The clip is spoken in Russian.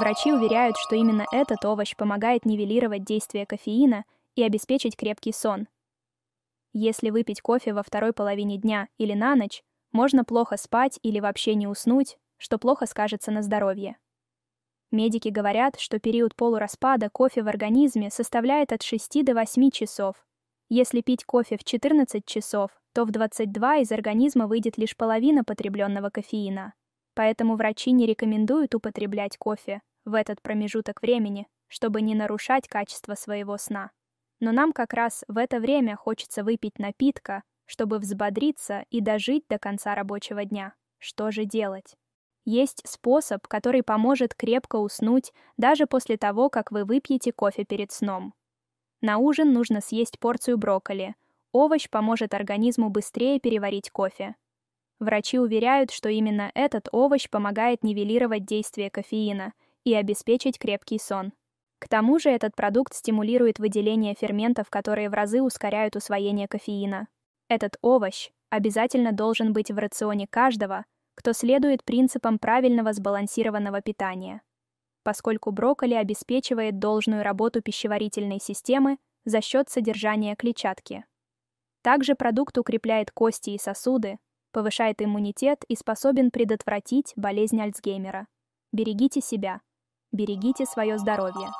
Врачи уверяют, что именно этот овощ помогает нивелировать действие кофеина и обеспечить крепкий сон. Если выпить кофе во второй половине дня или на ночь, можно плохо спать или вообще не уснуть, что плохо скажется на здоровье. Медики говорят, что период полураспада кофе в организме составляет от 6 до 8 часов. Если пить кофе в 14 часов, то в 22 из организма выйдет лишь половина потребленного кофеина. Поэтому врачи не рекомендуют употреблять кофе в этот промежуток времени, чтобы не нарушать качество своего сна. Но нам как раз в это время хочется выпить напитка, чтобы взбодриться и дожить до конца рабочего дня. Что же делать? Есть способ, который поможет крепко уснуть даже после того, как вы выпьете кофе перед сном. На ужин нужно съесть порцию брокколи. Овощ поможет организму быстрее переварить кофе. Врачи уверяют, что именно этот овощ помогает нивелировать действие кофеина – и обеспечить крепкий сон. К тому же этот продукт стимулирует выделение ферментов, которые в разы ускоряют усвоение кофеина. Этот овощ обязательно должен быть в рационе каждого, кто следует принципам правильного сбалансированного питания. Поскольку брокколи обеспечивает должную работу пищеварительной системы за счет содержания клетчатки. Также продукт укрепляет кости и сосуды, повышает иммунитет и способен предотвратить болезнь Альцгеймера. Берегите себя. Берегите свое здоровье.